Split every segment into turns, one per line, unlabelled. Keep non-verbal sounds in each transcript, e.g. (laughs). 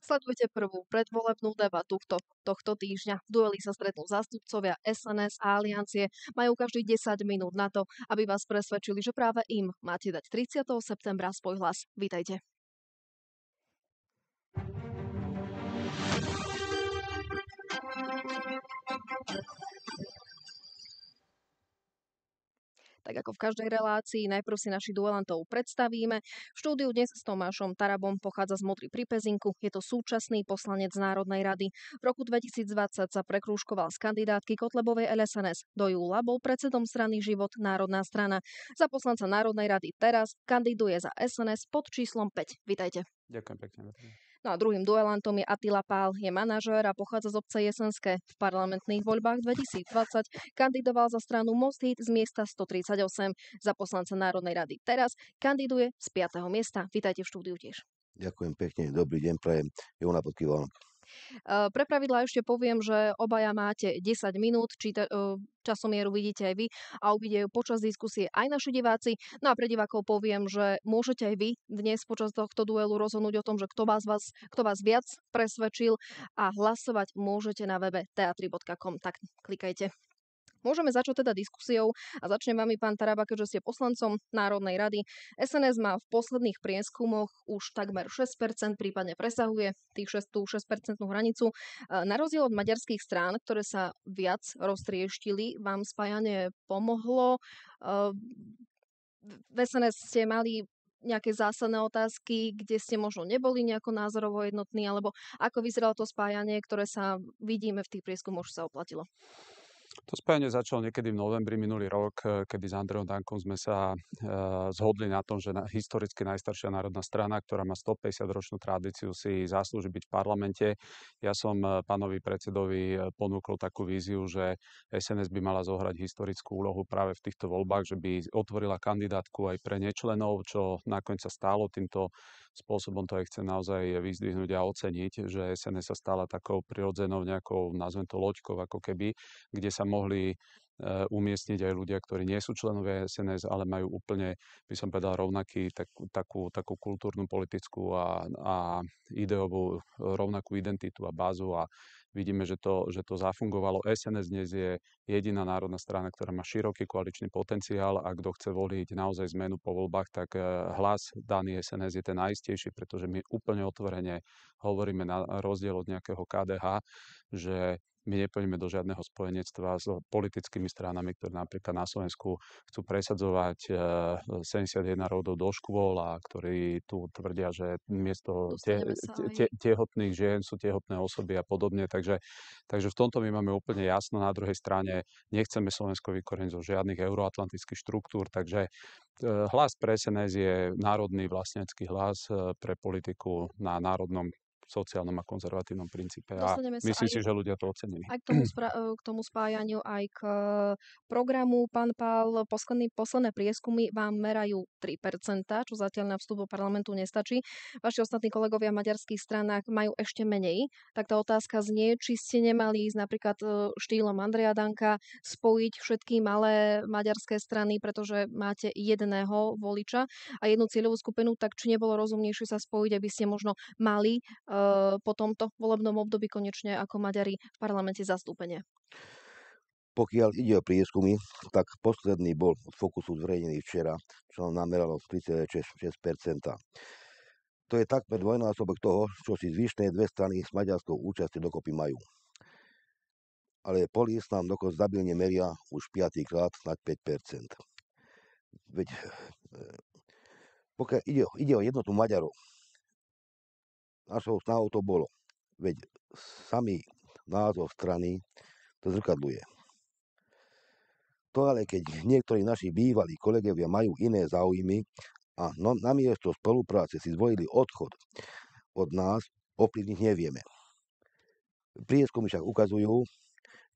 Sledujte prvú predvolebnú debatu to, tohto týždňa. V dueli sa stretnú zástupcovia SNS a Aliancie. Majú každý 10 minút na to, aby vás presvedčili, že práve im máte dať 30. septembra svoj hlas. Vítajte. Thank you. Tak ako v každej relácii, najprv si našich duelantov predstavíme. V štúdiu dnes s Tomášom Tarabom pochádza z Modry pri Pezinku. Je to súčasný poslanec Národnej rady. V roku 2020 sa prekrúškoval z kandidátky Kotlebovej LSNS. Do júla bol predsedom strany Život Národná strana. Za poslanca Národnej rady teraz kandiduje za SNS pod číslom 5. Vitajte. Ďakujem pekne. No a druhým duelantom je Attila Pál, je manažér a pochádza z obce Jesenské. V parlamentných voľbách 2020 kandidoval za stranu Most Hit z miesta 138. Za poslanca Národnej rady teraz kandiduje z 5. miesta. Vítajte v štúdiu tiež.
Ďakujem pekne, dobrý deň, prajem. Jona Podkývalom.
Ehm, pre pravidla ešte poviem, že obaja máte 10 minút, či ehm, časomieru vidíte aj vy a uvidie ju počas diskusie aj naši diváci. No a pre divákov poviem, že môžete aj vy dnes počas tohto duelu rozhodnúť o tom, že kto vás, vás, kto vás viac presvedčil a hlasovať môžete na webe teatri.com. Tak klikajte. Môžeme začať teda diskusiou a začne vami, pán Taraba, keďže ste poslancom Národnej rady. SNS má v posledných prieskumoch už takmer 6%, prípadne presahuje tých 6, tú 6% hranicu. E, na rozdiel od maďarských strán, ktoré sa viac roztrieštili, vám spájanie pomohlo. E, v SNS ste mali nejaké zásadné otázky, kde ste možno neboli nejako názorovo jednotní, alebo ako vyzeralo to spájanie, ktoré sa vidíme v tých prieskumoch, sa oplatilo?
To spájanie začalo niekedy v novembri minulý rok, eh, kedy s Andrejom Dankom sme sa eh, zhodli na tom, že historicky najstaršia národná strana, ktorá má 150-ročnú tradíciu, si zaslúži byť v parlamente. Ja som eh, pánovi predsedovi ponúkol takú víziu, že SNS by mala zohrať historickú úlohu práve v týchto voľbách, že by otvorila kandidátku aj pre nečlenov, čo nakoniec sa stalo týmto spôsobom to aj chcem naozaj vyzdvihnúť a oceniť, že SNS sa stala takou prirodzenou nejakou, nazvem to, loďkou ako keby, kde sa mohli eh, umiestniť aj ľudia, ktorí nie sú členovia SNS, ale majú úplne, by som povedal, rovnaký tak, takú, takú kultúrnu, politickú a, a ideovú eh, rovnakú identitu a bázu a vidíme, že to, že to zafungovalo. SNS dnes je jediná národná strana, ktorá má široký koaličný potenciál a kto chce voliť naozaj zmenu po voľbách, tak eh, hlas daný SNS je ten najistejší, pretože my úplne otvorene hovoríme na rozdiel od nejakého KDH, že my nepoďme do žiadneho spojenectva s eh, politickými stranami, ktoré napríklad na Slovensku chcú presadzovať 71 eh, rodov do škôl a ktorí tu tvrdia, že miesto te, te, tehotných žien sú tehotné osoby a podobne. Takže, takže v tomto my máme úplne jasno. Na druhej strane nechceme Slovensko vykoreniť zo žiadnych euroatlantických štruktúr, takže eh, hlas pre SNS je národný vlastnecký hlas pre politiku na národnom sociálnom a konzervatívnom princípe. a myslím si, že ľudia to ocenili. Aj k tomu,
spra- e, k tomu spájaniu, aj k e, programu. Pán Pál, posledný, posledné prieskumy vám merajú 3%, čo zatiaľ na vstup do parlamentu nestačí. Vaši ostatní kolegovia v maďarských stranách majú ešte menej. Tak tá otázka znie, či ste nemali ísť napríklad e, štýlom Andreja Danka, spojiť všetky malé maďarské strany, pretože máte jedného voliča a jednu cieľovú skupinu, tak či nebolo rozumnejšie sa spojiť, aby ste možno mali Eh, po tomto volebnom období konečne ako Maďari v parlamente zastúpenie?
Pokiaľ ide o prieskumy, tak posledný bol od Fokusu zverejnený včera, čo nám nameralo 36%. To je takmer dvojnásobok toho, čo si zvyšné dve strany s maďarskou účasti dokopy majú. Ale polis nám dokonca zabilne meria už 5. krát nad 5%. Veď eh, pokiaľ ide, ide o jednotu Maďarov, našou snahou to bolo. Veď samý názov strany to zrkadluje. To ale, keď niektorí naši bývalí kolegovia majú iné záujmy a no, namiesto spolupráce si zvojili odchod od nás, ovplyvniť nevieme. Prieskumy však ukazujú,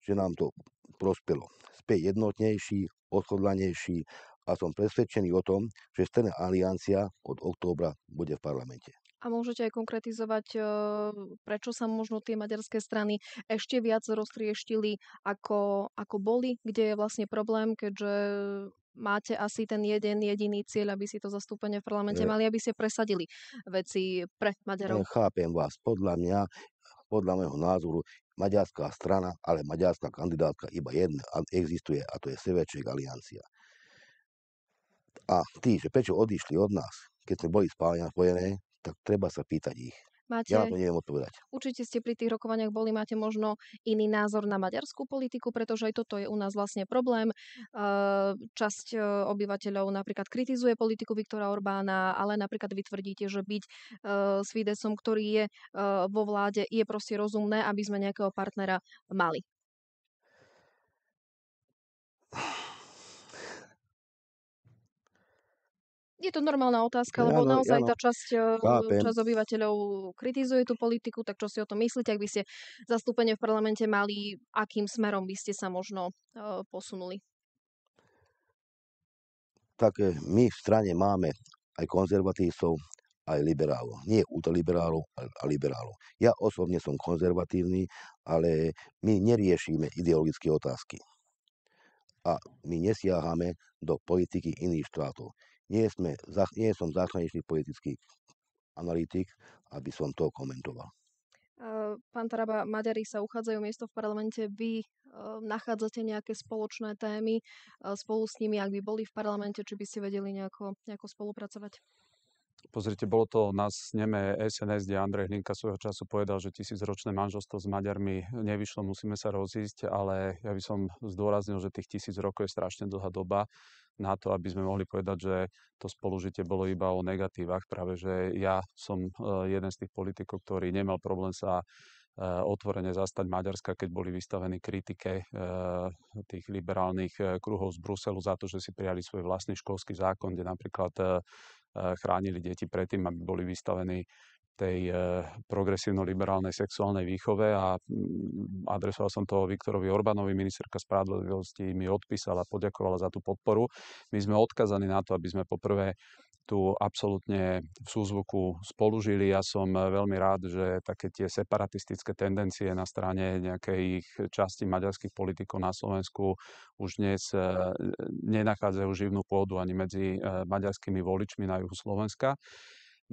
že nám to prospelo. späť jednotnejší, odchodlanejší a som presvedčený o tom, že strana aliancia od októbra bude v parlamente.
A môžete aj konkretizovať, eh, prečo sa možno tie maďarské strany ešte viac roztrieštili, ako, ako boli, kde je vlastne problém, keďže máte asi ten jeden jediný cieľ, aby si to zastúpenie v parlamente mali, aby ste presadili veci pre Maďarov.
Chápem vás. Podľa mňa, podľa môjho názoru, maďarská strana, ale maďarská kandidátka iba jedna existuje a to je Seveček Aliancia. A tí, že prečo odišli od nás, keď sme boli spájane spojené, tak treba sa pýtať ich. Máte, ja na to neviem odpovedať.
Určite ste pri tých rokovaniach boli, máte možno iný názor na maďarskú politiku, pretože aj toto je u nás vlastne problém. Časť e, obyvateľov napríklad kritizuje politiku Viktora Orbána, ale napríklad vytvrdíte, že byť e, s Fidesom, ktorý je e, vo vláde, je proste rozumné, aby sme nejakého partnera mali. Je to normálna otázka, ja, lebo no, naozaj ja, no. tá časť, eh, časť obyvateľov kritizuje tú politiku, tak čo si o tom myslíte, ak by ste zastúpenie v parlamente mali, akým smerom by ste sa možno uh, posunuli?
Tak eh, my v strane máme aj konzervatívcov, aj liberálov. Nie ultraliberálov, ale liberálov. Ja osobne som konzervatívny, ale my neriešime ideologické otázky. A my nesiaháme do politiky iných štátov. Nie, sme, nie som zahraničný politický analytik, aby som to komentoval.
Pán Taraba, Maďari sa uchádzajú miesto v parlamente. Vy e, nachádzate nejaké spoločné témy e, spolu s nimi, ak by boli v parlamente, či by ste vedeli nejako, nejako spolupracovať?
Pozrite, bolo to na sneme SNS, kde Andrej Hlinka svojho času povedal, že tisícročné manželstvo s Maďarmi nevyšlo, musíme sa rozísť, ale ja by som zdôraznil, že tých tisíc rokov je strašne dlhá doba na to, aby sme mohli povedať, že to spolužitie bolo iba o negatívach. Práve, že ja som e, jeden z tých politikov, ktorý nemal problém sa e, otvorene zastať Maďarska, keď boli vystavení kritike e, tých liberálnych kruhov z Bruselu za to, že si prijali svoj vlastný školský zákon, kde napríklad chránili deti predtým, aby boli vystavení tej eh, progresívno-liberálnej sexuálnej výchove a mm, adresoval som to Viktorovi Orbánovi, ministerka spravodlivosti mi odpísala, poďakovala za tú podporu. My sme odkazaní na to, aby sme poprvé tu absolútne v súzvuku spolužili. Ja som eh, veľmi rád, že také tie separatistické tendencie na strane nejakých časti maďarských politikov na Slovensku už dnes eh, nenachádzajú živnú pôdu ani medzi maďarskými voličmi na juhu Slovenska.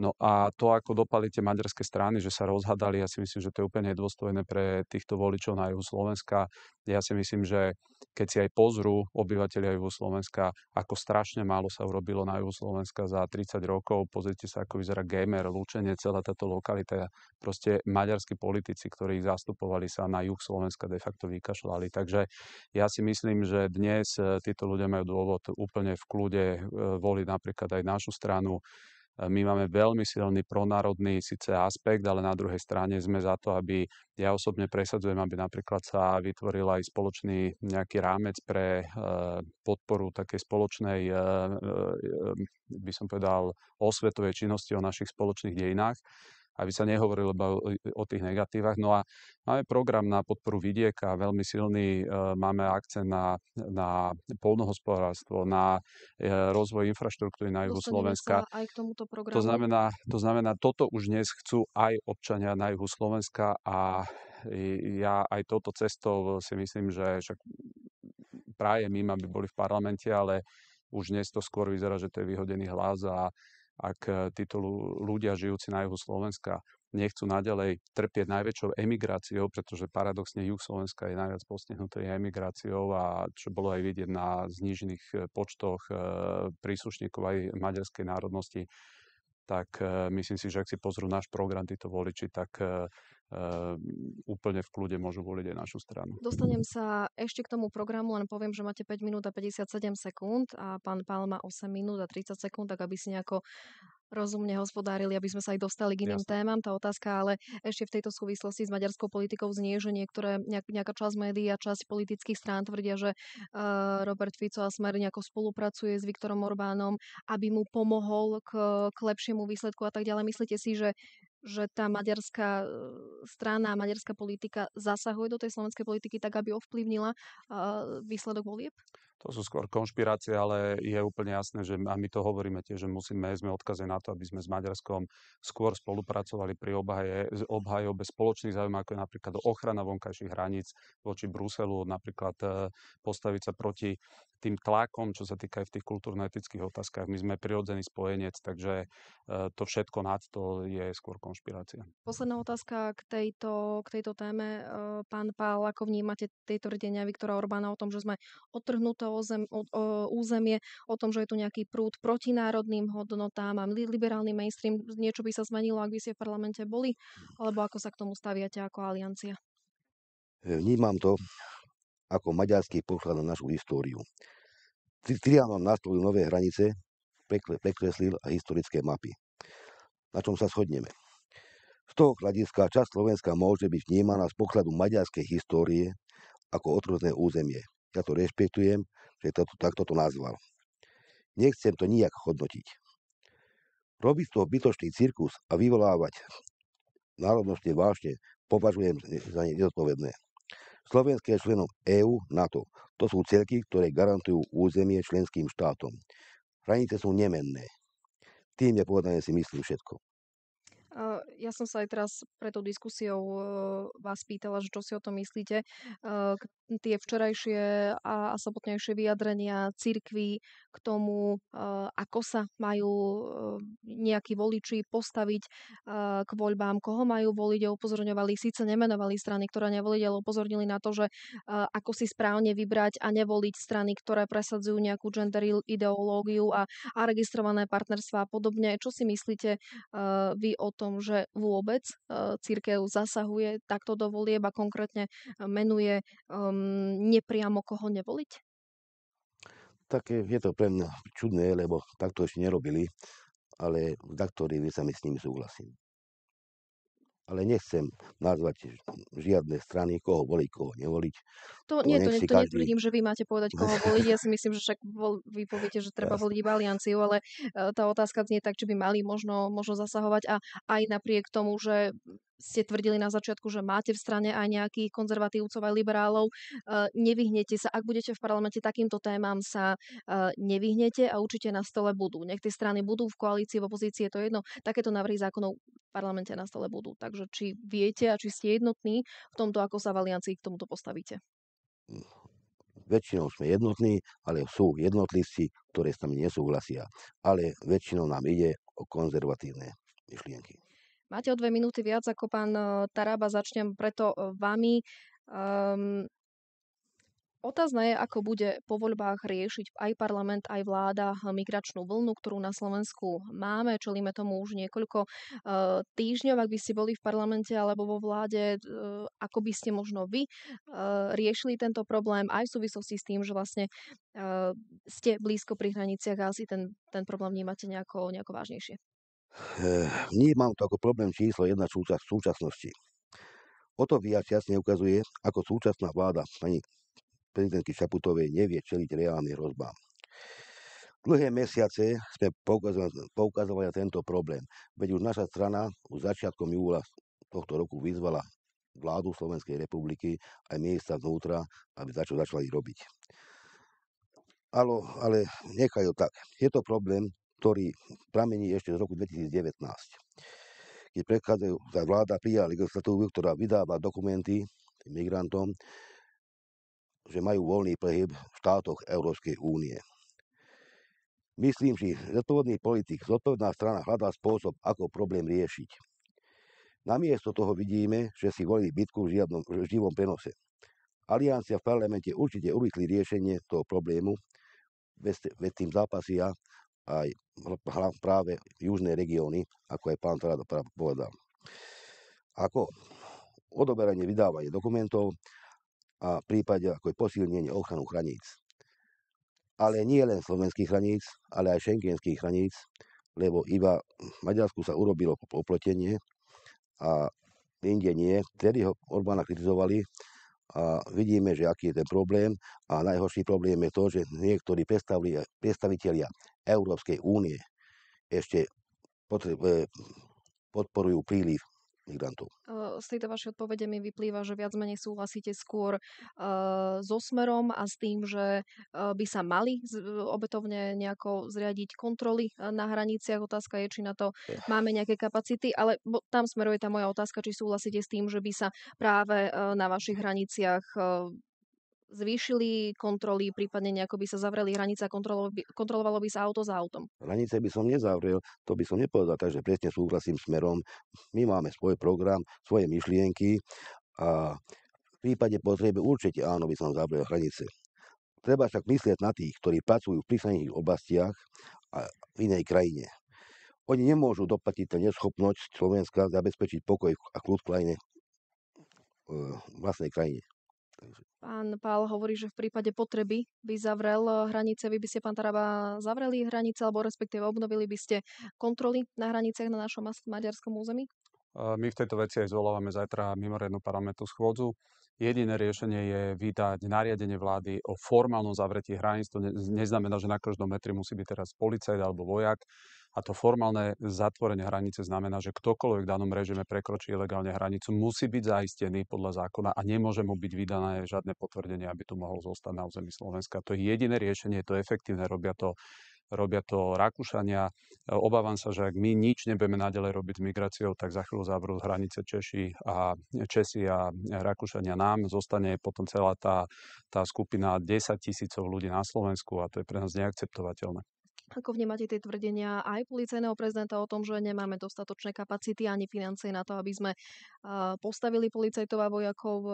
No a to, ako dopali tie maďarské strany, že sa rozhadali, ja si myslím, že to je úplne nedôstojné pre týchto voličov na juhu Slovenska. Ja si myslím, že keď si aj pozrú obyvateľia juhu Slovenska, ako strašne málo sa urobilo na juhu Slovenska za 30 rokov, pozrite sa, ako vyzerá gamer, lúčenie, celá táto lokalita. Proste maďarskí politici, ktorí ich zastupovali, sa na juh Slovenska de facto vykašľali. Takže ja si myslím, že dnes e, títo ľudia majú dôvod úplne v kľude e, voliť napríklad aj našu stranu my máme veľmi silný pronárodný síce aspekt, ale na druhej strane sme za to, aby ja osobne presadzujem, aby napríklad sa vytvoril aj spoločný nejaký rámec pre e, podporu takej spoločnej, e, e, by som povedal, osvetovej činnosti o našich spoločných dejinách aby sa nehovorilo iba o tých negatívach. No a máme program na podporu vidieka, veľmi silný, e, máme akcent na, na polnohospodárstvo, na e, rozvoj infraštruktúry na juhu Slovenska. Aj
k tomuto programu. To znamená,
to znamená, toto už dnes chcú aj občania na juhu Slovenska a ja aj touto cestou si myslím, že však prajem im, aby boli v parlamente, ale už dnes to skôr vyzerá, že to je vyhodený hlas a ak eh, títo ľudia žijúci na juhu Slovenska nechcú naďalej trpieť najväčšou emigráciou, pretože paradoxne juh Slovenska je najviac postihnutý emigráciou a čo bolo aj vidieť na znižených eh, počtoch eh, príslušníkov aj maďarskej národnosti, tak myslím si, že ak si pozrú náš program títo voliči, tak Ehm, úplne v kľude môžu voliť aj našu stranu.
Dostanem sa ešte k tomu programu, len poviem, že máte 5 minút a 57 sekúnd a pán Pál má 8 minút a 30 sekúnd, tak aby si nejako rozumne hospodárili, aby sme sa aj dostali k iným Jasne. témam. Tá otázka ale ešte v tejto súvislosti s maďarskou politikou znie, že niektoré, nejak, nejaká časť médií a časť politických strán tvrdia, že uh, Robert Fico a Smer nejako spolupracuje s Viktorom Orbánom, aby mu pomohol k, k lepšiemu výsledku a tak ďalej. Myslíte si, že že tá maďarská e, strana, maďarská politika zasahuje do tej slovenskej politiky tak, aby ovplyvnila e, výsledok volieb?
to sú skôr konšpirácie, ale je úplne jasné, že a my to hovoríme tiež, že musíme, sme odkaze na to, aby sme s Maďarskom skôr spolupracovali pri obhaje, obhajobe spoločných záujmov, ako je napríklad ochrana vonkajších hraníc voči Bruselu, napríklad e, postaviť sa proti tým tlakom, čo sa týka aj v tých kultúrno-etických otázkach. My sme prirodzený spojenec, takže e, to všetko nad to je skôr konšpirácia.
Posledná otázka k tejto, k tejto téme. E, pán Pál, ako vnímate tieto tvrdenia Viktora Orbána o tom, že sme odtrhnuté o, o, územie, o tom, že je tu nejaký prúd proti národným hodnotám a liberálny mainstream, niečo by sa zmenilo, ak by ste v parlamente boli, alebo ako sa k tomu staviate ako aliancia?
E, vnímam to ako maďarský pohľad na našu históriu. Trianon nastolil nové hranice, prekreslil a historické mapy, na čom sa shodneme. Z toho hľadiska časť Slovenska môže byť vnímaná z pohľadu maďarskej histórie ako otrozné územie. Ja to rešpektujem že to, takto to nazval. Nechcem to nijak hodnotiť. Robiť z toho bytočný cirkus a vyvolávať národnostne vážne považujem za nezodpovedné. Slovenské je členom EÚ, NATO. To sú celky, ktoré garantujú územie členským štátom. Hranice sú nemenné. Tým je povedané si myslím všetko
ja som sa aj teraz pred tou diskusiou e, vás pýtala, že čo si o tom myslíte. E, tie včerajšie a sobotnejšie vyjadrenia církvy k tomu, e, ako sa majú nejakí voliči postaviť k voľbám, koho majú voliť a upozorňovali, síce nemenovali strany, ktoré nevolili, ale upozornili na to, že ako si správne vybrať a nevoliť strany, ktoré presadzujú nejakú gender ideológiu a, a registrované partnerstva a podobne. Čo si myslíte vy o tom, že vôbec eh, církev zasahuje takto do volieb a konkrétne eh, menuje um, nepriamo koho nevoliť?
Tak eh, je to pre mňa čudné, lebo takto ešte nerobili, ale v takto sa mi s nimi súhlasím ale nechcem nazvať žiadne strany, koho voliť, koho nevoliť. To, to nie, to, to každý... netvrdím,
že vy máte povedať, koho (laughs) voliť. Ja si myslím, že však vol, vy poviete, že treba voliť iba alianciu, ale e, tá otázka znie tak, či by mali možno, možno zasahovať a aj napriek tomu, že ste tvrdili na začiatku, že máte v strane aj nejakých konzervatívcov aj liberálov. E, nevyhnete sa, ak budete v parlamente takýmto témam sa e, nevyhnete a určite na stole budú. Nech tie strany budú v koalícii, v opozícii, je to jedno. Takéto návrhy zákonov parlamente na stole budú. Takže či viete a či ste jednotní v tomto, ako sa v aliancii k tomuto postavíte?
Väčšinou sme jednotní, ale sú jednotlivci, ktoré s nami nesúhlasia. Ale väčšinou nám ide o konzervatívne myšlienky.
Máte o dve minúty viac ako pán eh, Taraba, začnem preto eh, vami. Um, Otázne je, ako bude po voľbách riešiť aj parlament, aj vláda eh, migračnú vlnu, ktorú na Slovensku máme. Čelíme tomu už niekoľko eh, týždňov, ak by ste boli v parlamente alebo vo vláde, eh, ako by ste možno vy riešili tento problém aj v súvislosti s tým, že vlastne ste blízko pri hraniciach a asi ten, ten problém vnímate nejako, nejako vážnejšie.
Vnímam to ako problém číslo jedna súčasť súčasnosti. O to viac jasne ukazuje, ako súčasná vláda, pani prezidentky Čaputovej nevie čeliť reálnym hrozbám. Dlhé mesiace sme poukazovali na tento problém, veď už naša strana už začiatkom júla tohto roku vyzvala vládu Slovenskej republiky aj miesta vnútra, aby začo začali robiť. Ale, ale to tak. Je to problém, ktorý pramení ešte z roku 2019 keď predchádzajúca vláda prijala legislatúru, ktorá vydáva dokumenty migrantom, že majú voľný prehyb v štátoch Európskej únie. Myslím si, zodpovedný politik, zodpovedná strana hľadá spôsob, ako problém riešiť. Namiesto toho vidíme, že si volí bitku v, žiadnom, v živom prenose. Aliancia v parlamente určite urýchli riešenie toho problému, veď tým zápasia aj práve južné regióny, ako aj pán Tarado povedal. Ako odoberanie vydávanie dokumentov a prípade ako je posilnenie ochranu hraníc. Ale nie len slovenských hraníc, ale aj šengenských hraníc, lebo iba v Maďarsku sa urobilo poplotenie a inde nie. Vtedy ho Orbána kritizovali a vidíme, že aký je ten problém a najhorší problém je to, že niektorí predstavitelia Európskej únie ešte eh, podporujú príliv migrantov.
Z tejto vašej odpovede mi vyplýva, že viac menej súhlasíte skôr so smerom a s tým, že by sa mali obetovne nejako zriadiť kontroly na hraniciach. Otázka je, či na to máme nejaké kapacity, ale tam smeruje tá moja otázka, či súhlasíte s tým, že by sa práve na vašich hraniciach zvýšili kontroly, prípadne nejako by sa zavreli hranice a kontrolovalo by, kontrolovalo by sa auto za autom?
Hranice by som nezavrel, to by som nepovedal, takže presne súhlasím smerom. My máme svoj program, svoje myšlienky a v prípade potreby určite áno by som zavrel hranice. Treba však myslieť na tých, ktorí pracujú v prísaných oblastiach a v inej krajine. Oni nemôžu doplatiť ten neschopnosť Slovenska zabezpečiť pokoj a kľud krajine, v vlastnej krajine.
Takže. Pán Pál hovorí, že v prípade potreby by zavrel eh, hranice, vy by ste, pán Taraba, zavreli hranice, alebo respektíve obnovili by ste kontroly na hraniciach na našom maďarskom území?
Eh, my v tejto veci aj zvolávame zajtra mimoriadnu parlamentnú schôdzu. Jediné riešenie je vydať nariadenie vlády o formálnom zavretí hraníc. To neznamená, že na každom metri musí byť teraz policajt alebo vojak. A to formálne zatvorenie hranice znamená, že ktokoľvek v danom režime prekročí ilegálne hranicu, musí byť zaistený podľa zákona a nemôže mu byť vydané žiadne potvrdenie, aby tu mohol zostať na území Slovenska. To je jediné riešenie, je to efektívne, robia to robia to Rakúšania. Obávam sa, že ak my nič nebudeme nadalej robiť s migráciou, tak za chvíľu zavrú hranice Češi a Česi a Rakúšania nám. Zostane potom celá tá, tá skupina 10 tisícov ľudí na Slovensku a to je pre nás neakceptovateľné.
Ako vnímate tie tvrdenia aj policajného prezidenta o tom, že nemáme dostatočné kapacity ani financie na to, aby sme postavili policajtov a vojakov e,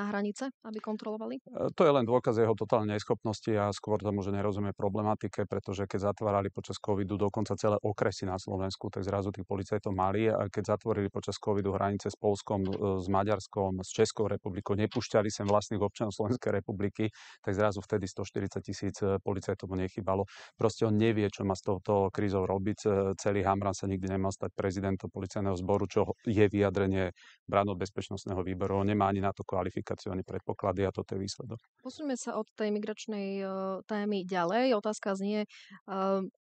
na hranice, aby kontrolovali?
E, to je len dôkaz jeho totálnej neschopnosti a skôr tomu, že nerozumie problematike, pretože keď zatvárali počas covidu dokonca celé okresy na Slovensku, tak zrazu tých policajtov mali a keď zatvorili počas covidu hranice s Polskom, e, s Maďarskom, s Českou republikou, nepúšťali sem vlastných občanov Slovenskej republiky, tak zrazu vtedy 140 tisíc policajtov nechybalo. Proste on ne nevie, čo má s touto krízou robiť. E, celý Hamran sa nikdy nemal stať prezidentom policajného zboru, čo je vyjadrenie bráno bezpečnostného výboru. Nemá ani na to kvalifikáciu, ani predpoklady a toto je výsledok.
Posúňme sa od tej migračnej e, témy ďalej. Otázka znie, e,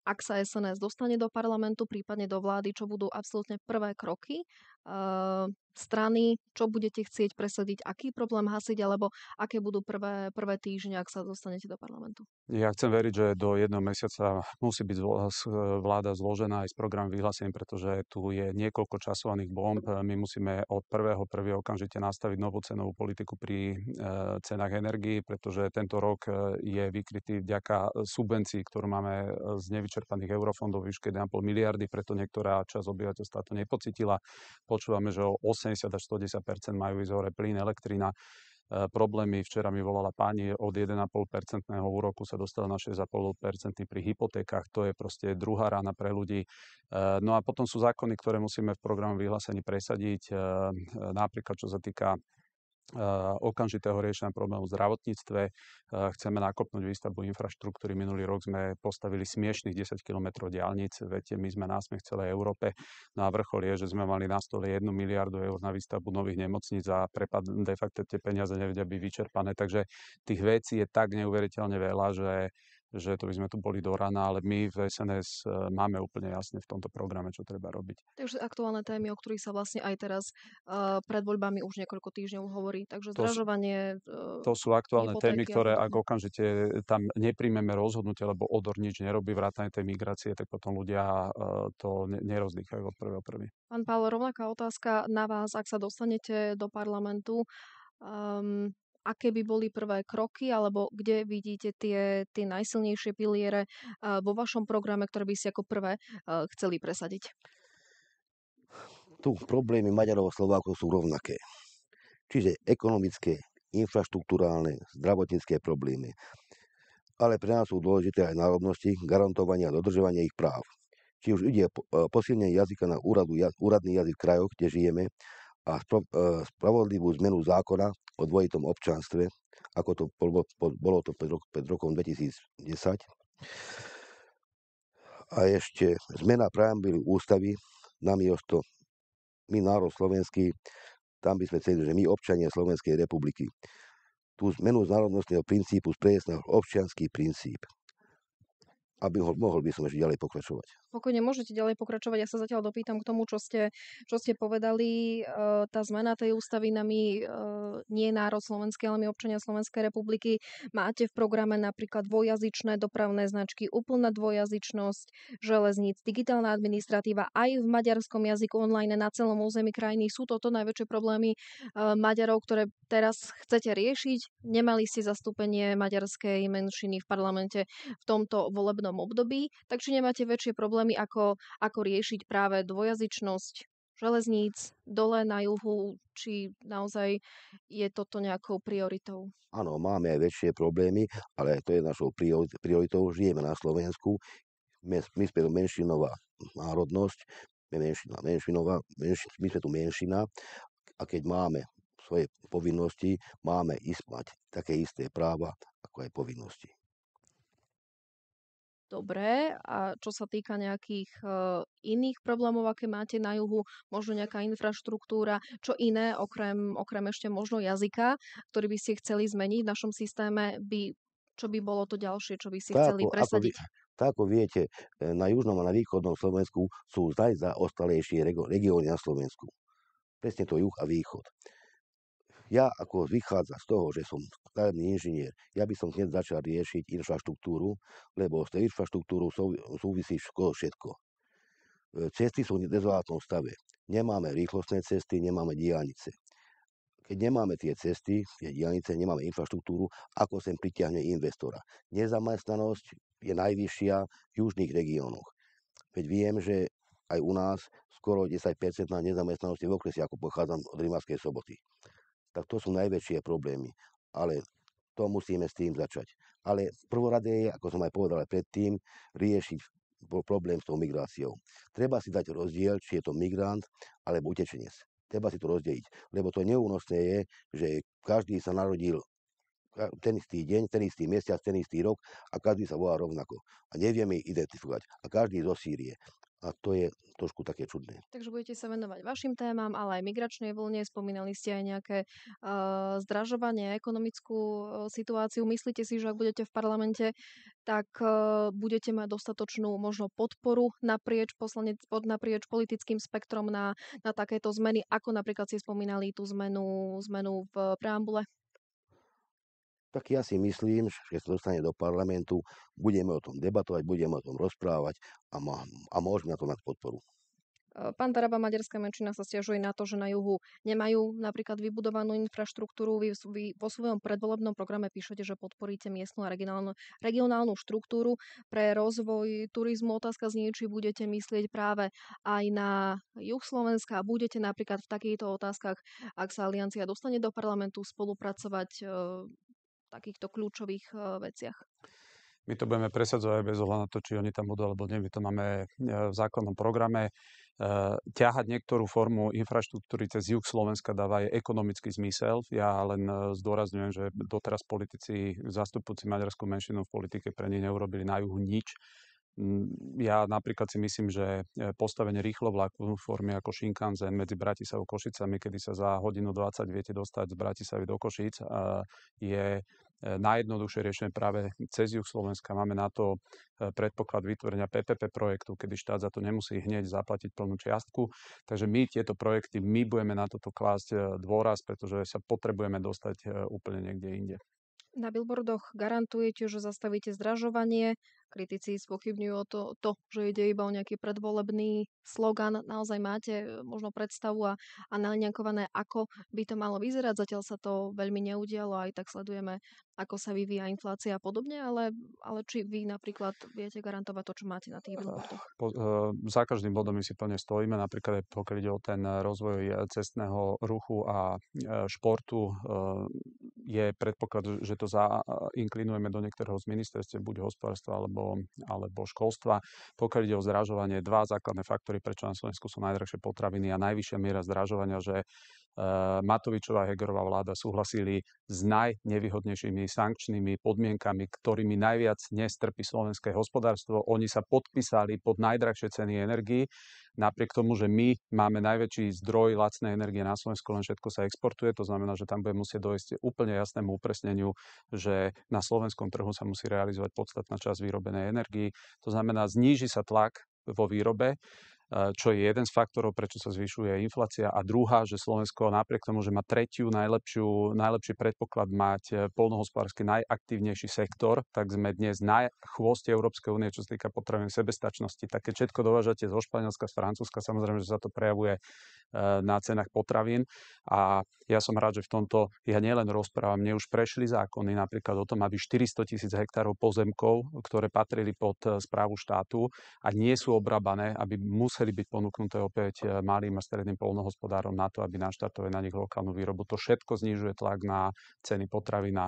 ak sa SNS dostane do parlamentu, prípadne do vlády, čo budú absolútne prvé kroky Eh, strany, čo budete chcieť presadiť, aký problém hasiť, alebo aké budú prvé, prvé týždne, ak sa dostanete do parlamentu?
Ja chcem veriť, že do jedného mesiaca musí byť vláda zložená aj s program vyhlásením, pretože tu je niekoľko časovaných bomb. My musíme od prvého prvý okamžite nastaviť novú cenovú politiku pri eh, cenách energii, pretože tento rok eh, je vykrytý vďaka subvencii, ktorú máme z nevyčerpaných eurofondov výške 1,5 miliardy, preto niektorá časť obyvateľstva to nepocitila počúvame, že o 80 až 110 majú ísť hore plyn, elektrina, e, problémy. Včera mi volala pani od 1,5% úroku sa dostala na 6,5% pri hypotékach. To je proste druhá rána pre ľudí. E, no a potom sú zákony, ktoré musíme v programu vyhlásení presadiť. E, napríklad, čo sa týka Eh, okamžitého riešenia problémov v zdravotníctve. Eh, chceme nakopnúť výstavbu infraštruktúry. Minulý rok sme postavili smiešných 10 km diálnic. Viete, my sme násmech celej Európe. No a vrchol je, že sme mali na stole 1 miliardu eur na výstavbu nových nemocníc a prepad, de facto tie peniaze nevedia byť vyčerpané. Takže tých vecí je tak neuveriteľne veľa, že že to by sme tu boli do rana, ale my v SNS e, máme úplne jasne v tomto programe, čo treba robiť.
Takže aktuálne témy, o ktorých sa vlastne aj teraz uh, pred voľbami už niekoľko týždňov hovorí. Takže zdražovanie... Uh, to sú aktuálne témy, ktoré ak
okamžite tam nepríjmeme rozhodnutie, lebo odor nič nerobí, vrátane tej migrácie, tak potom ľudia uh, to nerozdýchajú od prvého prvý.
Pán Pavel, rovnaká otázka na vás, ak sa dostanete do parlamentu. Um, aké by boli prvé kroky alebo kde vidíte tie, tie najsilnejšie piliere vo vašom programe, ktoré by ste ako prvé chceli presadiť?
Tu problémy Maďarov a Slovákov sú rovnaké. Čiže ekonomické, infraštruktúrálne, zdravotnícke problémy. Ale pre nás sú dôležité aj národnosti, garantovania a dodržovania ich práv. Či už ide e, posilnenie jazyka na úradu, úradný jazyk v krajoch, kde žijeme, a e, spravodlivú zmenu zákona o dvojitom občanstve, ako to bolo, to pred, rok, pred rokom 2010. A ešte zmena preambily ústavy, nám je to, my národ slovenský, tam by sme chceli, že my občania Slovenskej republiky. Tú zmenu z národnostného princípu z na občianský princíp. Aby ho, mohol by som ešte ďalej pokračovať
pokojne môžete ďalej pokračovať. Ja sa zatiaľ dopýtam k tomu, čo ste, čo ste povedali. Ehm, tá zmena tej ústavy my ehm, nie je národ slovenský, ale my občania Slovenskej republiky. Máte v programe napríklad dvojazyčné dopravné značky, úplná dvojazyčnosť železníc, digitálna administratíva aj v maďarskom jazyku online na celom území krajiny. Sú toto najväčšie problémy ehm, Maďarov, ktoré teraz chcete riešiť. Nemali ste zastúpenie maďarskej menšiny v parlamente v tomto volebnom období, takže nemáte väčšie problémy problémy, ako, ako riešiť práve dvojazyčnosť železníc dole na juhu, či naozaj je toto nejakou prioritou?
Áno, máme aj väčšie problémy, ale to je našou prioritou. Žijeme na Slovensku, my, my sme menšinová národnosť, menšina, menšinová, menši, my sme tu menšina a keď máme svoje povinnosti, máme ísť mať také isté práva, ako aj povinnosti
dobré. A čo sa týka nejakých e, iných problémov, aké máte na juhu, možno nejaká infraštruktúra, čo iné, okrem, okrem ešte možno jazyka, ktorý by ste chceli zmeniť v našom systéme, by, čo by bolo to ďalšie, čo by ste chceli presadiť?
tak ako viete, e, na južnom a na východnom Slovensku sú ostalejšie regióny na Slovensku. Presne to juh a východ. Ja ako vychádza z toho, že som stavebný inžinier, ja by som hneď začal riešiť infraštruktúru, lebo s tej infraštruktúrou súvisí všetko. E, cesty sú v dezolátnom stave. Nemáme rýchlostné cesty, nemáme diálnice. Keď nemáme tie cesty, tie diálnice, nemáme infraštruktúru, ako sem pritiahne investora. Nezamestnanosť je najvyššia v južných regiónoch. Veď viem, že aj u nás skoro 10% na nezamestnanosti v okrese, ako pochádzam od Rimavskej soboty tak to sú najväčšie problémy. Ale to musíme s tým začať. Ale prvoradé je, ako som aj povedal aj predtým, riešiť problém s tou migráciou. Treba si dať rozdiel, či je to migrant alebo utečenec. Treba si to rozdeliť, lebo to neúnosné je, že každý sa narodil ten istý deň, ten istý mesiac, ten istý rok a každý sa volá rovnako. A nevieme ich identifikovať. A každý zo Sýrie. A to je trošku
také čudné. Takže budete sa venovať vašim témam, ale aj migračnej vlne. Spomínali ste aj nejaké uh, zdražovanie, ekonomickú uh, situáciu. Myslíte si, že ak budete v parlamente, tak uh, budete mať dostatočnú možno podporu naprieč, poslanec, pod naprieč politickým spektrom na, na takéto zmeny, ako napríklad ste spomínali tú zmenu, zmenu v preambule?
tak ja si myslím, že keď sa dostane do parlamentu, budeme o tom debatovať, budeme o tom rozprávať a, má, a môžeme na to mať podporu.
Pán Taraba, maďarská menšina sa stiažuje na to, že na juhu nemajú napríklad vybudovanú infraštruktúru. Vy, vy vo svojom predvolebnom programe píšete, že podporíte miestnu a regionálnu, regionálnu štruktúru pre rozvoj turizmu. Otázka znie, či budete myslieť práve aj na juh Slovenska. Budete napríklad v takýchto otázkach, ak sa aliancia dostane do parlamentu, spolupracovať takýchto kľúčových e, veciach?
My to budeme presadzovať bez ohľadu na to, či oni tam budú alebo nie. My to máme e, v zákonnom programe. E, ťahať niektorú formu infraštruktúry cez juh Slovenska dáva aj ekonomický zmysel. Ja len zdôrazňujem, že doteraz politici zastupujúci maďarskú menšinu v politike pre nich neurobili na juhu nič. Ja napríklad si myslím, že postavenie rýchlo vlaku v forme ako Shinkansen medzi Bratislavou a Košicami, kedy sa za hodinu 20 viete dostať z Bratislavy do Košic, je najjednoduchšie riešenie práve cez juh Slovenska. Máme na to e, predpoklad vytvorenia PPP projektu, kedy štát za to nemusí hneď zaplatiť plnú čiastku. Takže my tieto projekty, my budeme na toto klásť e, dôraz, pretože sa potrebujeme dostať e, úplne niekde inde.
Na billboardoch garantujete, že zastavíte zdražovanie Kritici spochybňujú to, to, že ide iba o nejaký predvolebný slogan. Naozaj máte e, možno predstavu a, a naliňakované, ako by to malo vyzerať. Zatiaľ sa to veľmi neudialo, aj tak sledujeme, ako sa vyvíja inflácia a podobne, ale, ale či vy napríklad viete garantovať to, čo máte na tých e, billboardoch?
Po, e, za každým bodom my si plne stojíme, napríklad pokiaľ ide o ten rozvoj cestného ruchu a športu, je predpoklad, že to zainklinujeme do niektorého z ministerstiev, buď hospodárstva alebo alebo, alebo školstva. Pokiaľ ide o zdražovanie, dva základné faktory, prečo na Slovensku sú najdrahšie potraviny a najvyššia miera zdražovania, že Eh, Matovičová Hegerová vláda súhlasili s najnevýhodnejšími sankčnými podmienkami, ktorými najviac nestrpí slovenské hospodárstvo. Oni sa podpísali pod najdrahšie ceny energii, napriek tomu, že my máme najväčší zdroj lacnej energie na Slovensku, len všetko sa exportuje. To znamená, že tam bude musieť dojsť úplne jasnému upresneniu, že na slovenskom trhu sa musí realizovať podstatná časť vyrobenej energii. To znamená, zníži sa tlak vo výrobe čo je jeden z faktorov, prečo sa zvyšuje inflácia. A druhá, že Slovensko napriek tomu, že má tretiu najlepšiu, najlepší predpoklad mať e, polnohospodársky najaktívnejší sektor, tak sme dnes na chvoste Európskej únie, čo sa týka potravín sebestačnosti. Tak keď všetko dovážate zo Španielska, z Francúzska, samozrejme, že sa to prejavuje e, na cenách potravín. A ja som rád, že v tomto ja nielen rozprávam, mne už prešli zákony napríklad o tom, aby 400 tisíc hektárov pozemkov, ktoré patrili pod e, správu štátu a nie sú obrabané, aby museli museli byť ponúknuté opäť e, malým a stredným polnohospodárom na to, aby naštartovali na nich lokálnu výrobu. To všetko znižuje tlak na ceny potravín,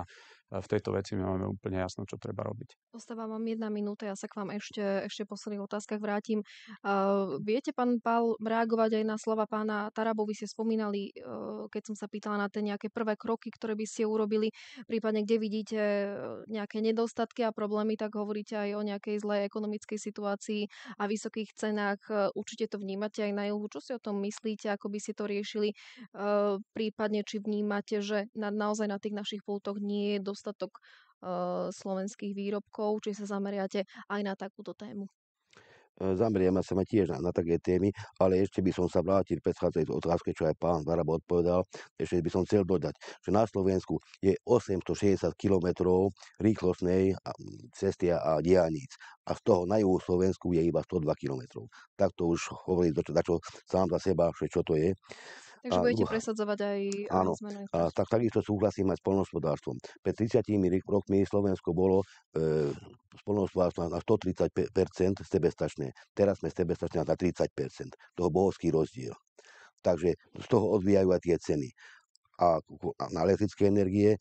v tejto veci my máme úplne jasno, čo treba robiť.
Ostáva vám jedna minúta, ja sa k vám ešte, ešte posledných otázkach vrátim. Uh, viete, pán Pál, reagovať aj na slova pána Tarabu, vy ste spomínali, uh, keď som sa pýtala na tie nejaké prvé kroky, ktoré by ste urobili, prípadne kde vidíte e, nejaké nedostatky a problémy, tak hovoríte aj o nejakej zlej ekonomickej situácii a vysokých cenách. E, určite to vnímate aj na juhu. Čo si o tom myslíte, ako by ste to riešili? Uh, prípadne, či vnímate, že na, naozaj na tých našich pultoch nie je dosť nedostatok e, slovenských výrobkov, či sa zameriate aj na takúto tému?
E, zameriame sa ma tiež na, na také témy, ale ešte by som sa vrátil predchádzajúcej otázke, čo aj pán Varaba odpovedal. Ešte by som chcel dodať, že na Slovensku je 860 km rýchlostnej cesty a diaľnic a z toho na juhu Slovensku je iba 102 km. Tak to už hovorí, za čo sám za seba, čo to je. Takže a budete
presadzovať aj Áno,
A tak takisto súhlasím aj s polnospodárstvom. Pred 30 rokmi Slovensko bolo e, spolnohospodárstvo na 130 sebestačné. Teraz sme sebestačné na 30 je bohovský rozdiel. Takže z toho odvíjajú aj tie ceny. A, a na elektrické energie,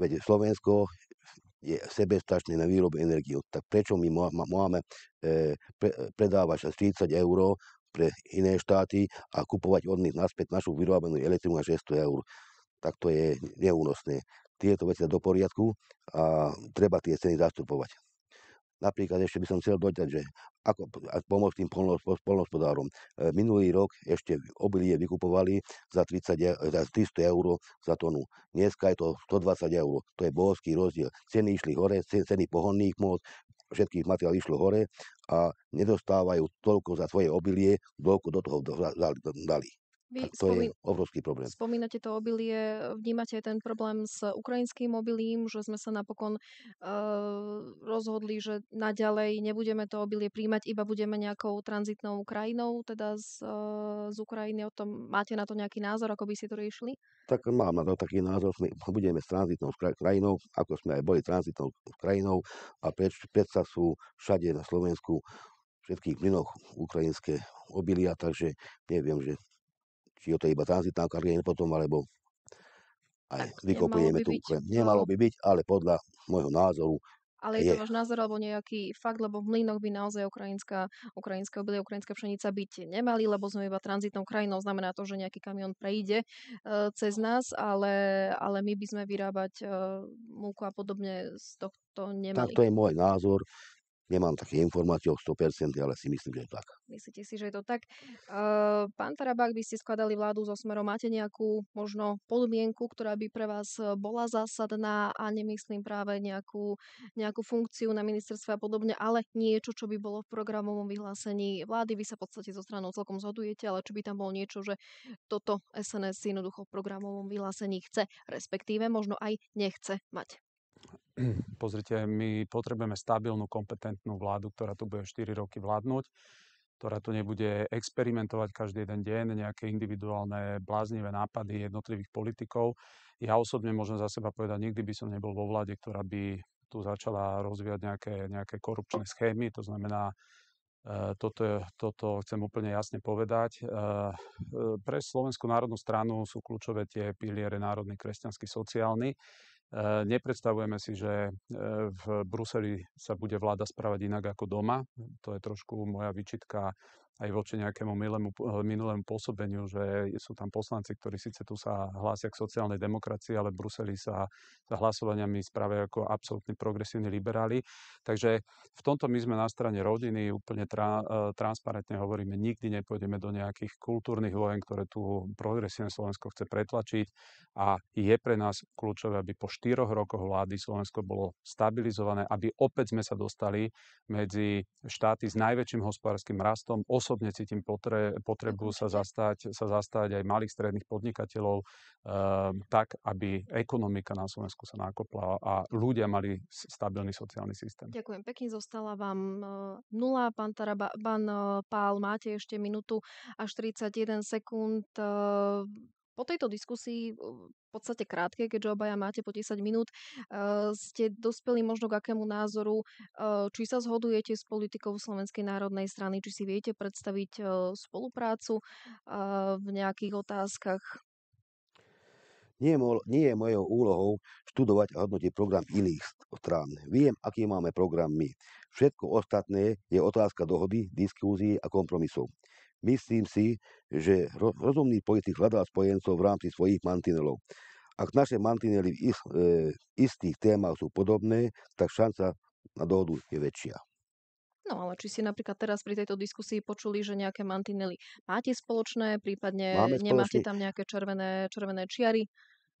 veď Slovensko je sebestačné na výrobu energiu. Tak prečo my máme e, pre, predávať 30 eur pre iné štáty a kupovať od nich naspäť našu vyrobenú elektrinu na 600 eur. Tak to je neúnosné. Tieto veci do poriadku a treba tie ceny zastupovať. Napríklad ešte by som chcel dodať, že ako pomôcť tým polnohospodárom. E, minulý rok ešte obilie vykupovali za, 30, e, za 300 eur za tonu. Dneska je to 120 eur. To je bohovský rozdiel. Ceny išli hore, ceny pohonných môd, všetkých materiál išlo hore a nedostávajú toľko za svoje obilie, toľko do toho dali. Vy a to spomín... je obrovský problém.
Spomínate to obilie, vnímate aj ten problém s ukrajinským obilím, že sme sa napokon uh, rozhodli, že naďalej nebudeme to obilie príjmať, iba budeme nejakou tranzitnou krajinou, teda z, uh, z Ukrajiny. O tom máte na to nejaký názor, ako by ste to riešili?
Tak mám na to taký názor, My budeme s tranzitnou krajinou, ako sme aj boli tranzitnou krajinou a preč, sa sú všade na Slovensku všetkých plynoch ukrajinské obilia, takže neviem, že či je to iba tranzitná kariéra potom, alebo aj vykopujeme tu. Byť, no. nemalo by byť, ale podľa môjho názoru
ale je, je to váš názor alebo nejaký fakt, lebo v mlynoch by naozaj ukrajinská, ukrajinská obilie, ukrajinská pšenica byť nemali, lebo sme iba tranzitnou krajinou, znamená to, že nejaký kamión prejde e, cez nás, ale, ale my by sme vyrábať e, eh, múku a podobne z tohto nemali. Tak to je
môj názor. Nemám také informácie o 100%, ale si myslím, že je tak.
Myslíte si, že je to tak? Eh, pán Tarabák, vy ste skladali vládu so smerom. Máte nejakú možno podmienku, ktorá by pre vás eh, bola zásadná a nemyslím práve nejakú, nejakú funkciu na ministerstve a podobne, ale niečo, čo by bolo v programovom vyhlásení vlády. Vy sa v podstate zo stranou celkom zhodujete, ale či by tam bolo niečo, že toto SNS jednoducho v programovom vyhlásení chce, respektíve možno aj nechce mať.
(clears throat) Pozrite, my potrebujeme stabilnú, kompetentnú vládu, ktorá tu bude 4 roky vládnuť, ktorá tu nebude experimentovať každý jeden deň nejaké individuálne bláznivé nápady jednotlivých politikov. Ja osobne môžem za seba povedať, nikdy by som nebol vo vláde, ktorá by tu začala rozvíjať nejaké, nejaké korupčné schémy, to znamená, eh, toto, toto chcem úplne jasne povedať. Eh, eh, pre Slovenskú národnú stranu sú kľúčové tie piliere národný, kresťanský, sociálny. Eh, nepredstavujeme si, že eh, v Bruseli sa bude vláda správať inak ako doma. To je trošku moja vyčitka aj voči nejakému milému, eh, minulému pôsobeniu, že sú tam poslanci, ktorí síce tu sa hlásia k sociálnej demokracii, ale v Bruseli sa, sa hlasovaniami spravia ako absolútni progresívni liberáli. Takže v tomto my sme na strane rodiny, úplne tra, eh, transparentne hovoríme, nikdy nepôjdeme do nejakých kultúrnych vojen, ktoré tu progresívne Slovensko chce pretlačiť a je pre nás kľúčové, aby po štyroch rokoch vlády Slovensko bolo stabilizované, aby opäť sme sa dostali medzi štáty s najväčším hospodárskym rastom, osobne cítim potre, potrebu mhm. sa zastať, sa zastať aj malých stredných podnikateľov e, tak, aby ekonomika na Slovensku sa nákopla a ľudia mali stabilný sociálny systém.
Ďakujem pekne, zostala vám e, nula. Pán, Taraba, pán e, Pál, máte ešte minútu až 31 sekúnd. E, po tejto diskusii, v podstate krátkej, keďže obaja máte po 10 minút, eh, ste dospeli možno k akému názoru, eh, či sa zhodujete s politikou Slovenskej národnej strany, či si viete predstaviť eh, spoluprácu v nejakých otázkach.
Nie je, nie je mojou úlohou študovať a hodnotiť program iných strán. Viem, aký máme program my. Všetko ostatné je otázka dohody, diskúzie a kompromisov. Myslím si, že rozumný politik hľadá spojencov v rámci svojich mantinelov. Ak naše mantinely v ist, e, istých témach sú podobné, tak šanca na dohodu je väčšia.
No ale či ste napríklad teraz pri tejto diskusii počuli, že nejaké mantinely máte spoločné, prípadne nemáte tam nejaké červené, červené čiary?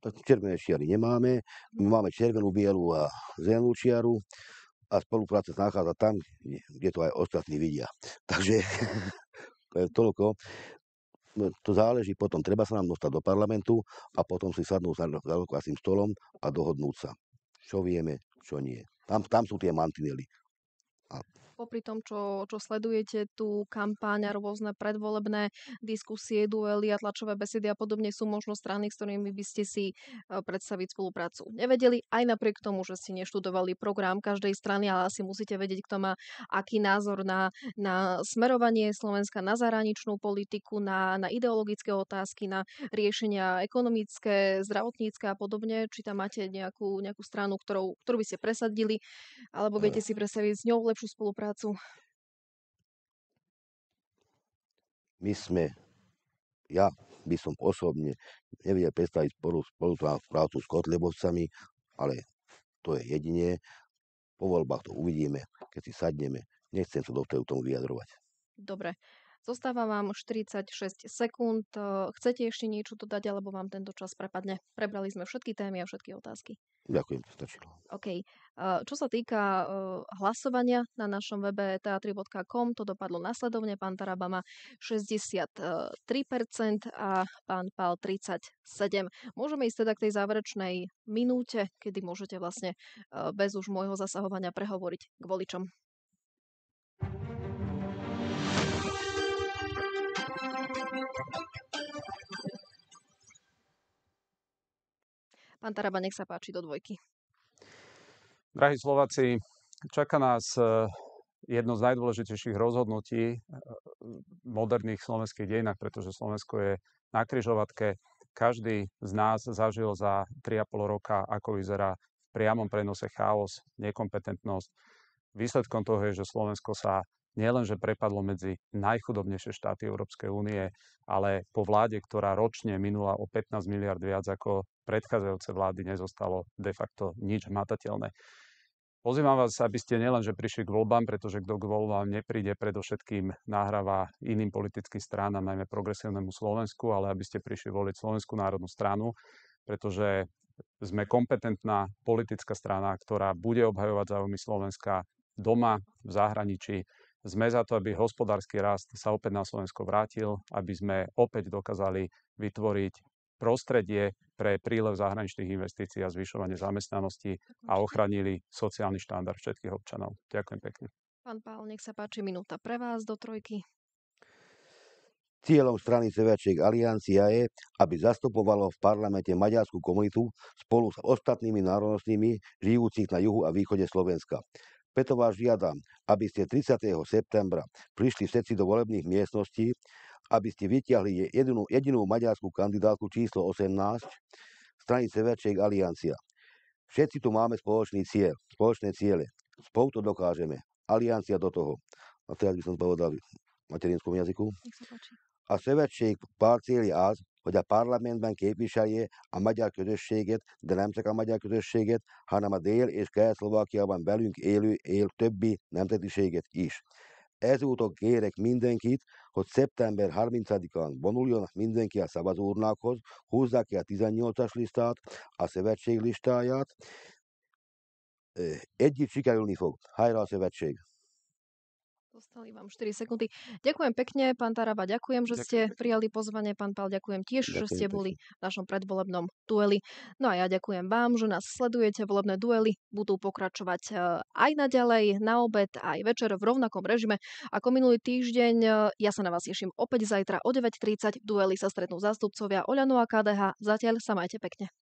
Tak no, červené čiary nemáme. My mhm. máme červenú, bielu a zelenú čiaru a spolupráca sa nachádza tam, kde to aj ostatní vidia. (laughs) Takže E, toľko, no, to záleží potom, treba sa nám dostať do parlamentu a potom si sadnú za rokovacím stolom a dohodnúť sa, čo vieme, čo nie. Tam, tam sú tie mantinely.
A Popri tom, čo, čo sledujete tú kampáň a rôzne predvolebné diskusie, duely a tlačové besedy a podobne sú možno strany, s ktorými by ste si e, predstaviť spoluprácu nevedeli, aj napriek tomu, že ste neštudovali program každej strany, ale asi musíte vedieť, kto má aký názor na, na smerovanie Slovenska na zahraničnú politiku, na, na ideologické otázky, na riešenia ekonomické, zdravotnícke a podobne. Či tam máte nejakú, nejakú stranu, ktorou, ktorú by ste presadili, alebo viete si predstaviť s ňou lepšiu spoluprácu prácu?
My sme, ja by som osobne nevedel predstaviť spolu, prácu s Kotlebovcami, ale to je jedine. Po voľbách to uvidíme, keď si sadneme. Nechcem sa do toho tomu vyjadrovať.
Dobre. Zostáva vám 46 sekúnd. E, chcete ešte niečo dodať, alebo vám tento čas prepadne? Prebrali sme všetky témy a všetky otázky.
Ďakujem, stačilo.
OK. E, čo sa týka e, hlasovania na našom webe teatri.com, to dopadlo následovne. Pán Taraba má 63% a pán Pál 37. Môžeme ísť teda k tej záverečnej minúte, kedy môžete vlastne bez už môjho zasahovania prehovoriť k voličom. Pán Taraba, nech sa páči do dvojky.
Drahí Slováci, čaká nás e, jedno z najdôležitejších rozhodnutí v e, moderných slovenských dejinách, pretože Slovensko je na kryžovatke. Každý z nás zažil za 3,5 roka, ako vyzerá v priamom prenose chaos, nekompetentnosť. Výsledkom toho je, že Slovensko sa nielenže prepadlo medzi najchudobnejšie štáty Európskej únie, ale po vláde, ktorá ročne minula o 15 miliard viac ako predchádzajúce vlády, nezostalo de facto nič hmatateľné. Pozývam vás, aby ste nielenže prišli k voľbám, pretože kto k voľbám nepríde, predovšetkým nahráva iným politickým stranám, najmä progresívnemu Slovensku, ale aby ste prišli voliť Slovenskú národnú stranu, pretože sme kompetentná politická strana, ktorá bude obhajovať záujmy Slovenska doma, v zahraničí sme za to, aby hospodársky rast sa opäť na Slovensko vrátil, aby sme opäť dokázali vytvoriť prostredie pre prílev zahraničných investícií a zvyšovanie zamestnanosti a ochránili sociálny štandard všetkých občanov. Ďakujem pekne.
Pán Pál, nech sa páči, minúta pre vás do trojky.
Cieľom strany Severčiek Aliancia je, aby zastupovalo v parlamente maďarskú komunitu spolu s ostatnými národnostnými žijúcich na juhu a východe Slovenska. Preto vás žiadam, aby ste 30. septembra prišli všetci do volebných miestností, aby ste vytiahli jedinú, jedinú maďarskú kandidátku číslo 18 strany Severček Aliancia. Všetci tu máme spoločný cieľ, spoločné ciele. Spolu to dokážeme. Aliancia do toho. A teraz by som povedal v materinskom jazyku. A Severček Parcieli Az hogy a parlamentben képviselje a magyar közösségét, de nem csak a magyar közösséget, hanem a dél- és kelet-szlovákiában belünk élő él többi nemzetiséget is. Ezúton kérek mindenkit, hogy szeptember 30-án vonuljon mindenki a szavazórnákhoz, húzzá ki a 18-as listát, a szövetség listáját. Együtt sikerülni fog. Hajrá a szövetség!
Dostali vám 4 sekundy. Ďakujem pekne, pán Taraba, ďakujem, že ďakujem. ste prijali pozvanie. Pán Pál, ďakujem tiež, ďakujem že ste boli v našom predvolebnom dueli. No a ja ďakujem vám, že nás sledujete. Volebné duely budú pokračovať e, aj naďalej, na obed, aj večer v rovnakom režime. Ako minulý týždeň, e, ja sa na vás teším opäť zajtra o 9.30. V dueli sa stretnú zástupcovia Oľano a KDH. Zatiaľ sa majte pekne.